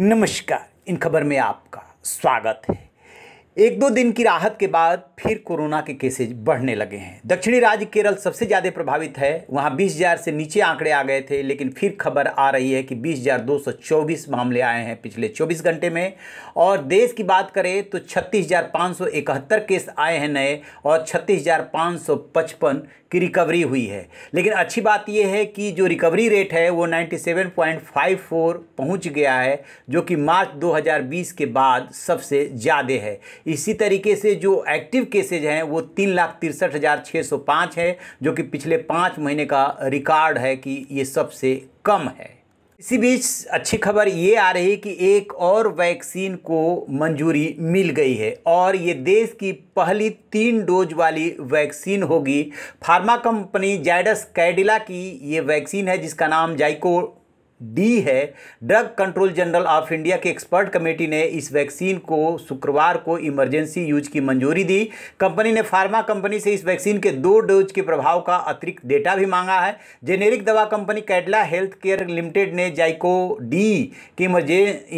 नमस्कार इन खबर में आपका स्वागत है एक दो दिन की राहत के बाद फिर कोरोना के केसेज बढ़ने लगे हैं दक्षिणी राज्य केरल सबसे ज़्यादा प्रभावित है वहाँ 20,000 से नीचे आंकड़े आ गए थे लेकिन फिर खबर आ रही है कि 20,224 मामले आए हैं पिछले 24 घंटे में और देश की बात करें तो छत्तीस केस आए हैं नए और छत्तीस की रिकवरी हुई है लेकिन अच्छी बात यह है कि जो रिकवरी रेट है वो नाइन्टी पहुंच गया है जो कि मार्च दो के बाद सबसे ज़्यादा है इसी तरीके से जो एक्टिव केसेज हैं वो तीन लाख तिरसठ हज़ार छः सौ पाँच है जो कि पिछले पाँच महीने का रिकॉर्ड है कि ये सबसे कम है इसी बीच अच्छी खबर ये आ रही कि एक और वैक्सीन को मंजूरी मिल गई है और ये देश की पहली तीन डोज वाली वैक्सीन होगी फार्मा कंपनी जायडस कैडिला की ये वैक्सीन है जिसका नाम जाइको डी है drug control general of India के एक्सपर्ट कमेटी ने इस वैक्सीन को शुक्रवार को इमरजेंसी यूज की मंजूरी दी कंपनी ने फार्मा कंपनी से इस वैक्सीन के दो डोज के प्रभाव का अतिरिक्त डेटा भी मांगा है जेनेरिक दवा company Cadila health care limited ने जाइको डी की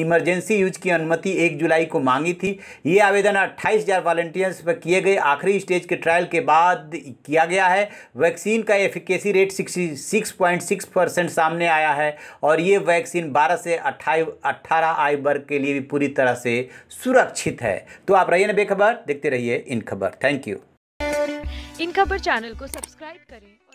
इमरजेंसी यूज की अनुमति एक जुलाई को मांगी थी ये आवेदन अट्ठाईस हज़ार वॉलेंटियर्स पर किए गए आखिरी स्टेज के ट्रायल के बाद किया गया है वैक्सीन का efficacy rate sixty six point six percent सामने आया है और और ये वैक्सीन 12 से 28 18 आयु वर्ग के लिए भी पूरी तरह से सुरक्षित है तो आप रहिए ना बेखबर देखते रहिए इन खबर थैंक यू इन खबर चैनल को सब्सक्राइब करें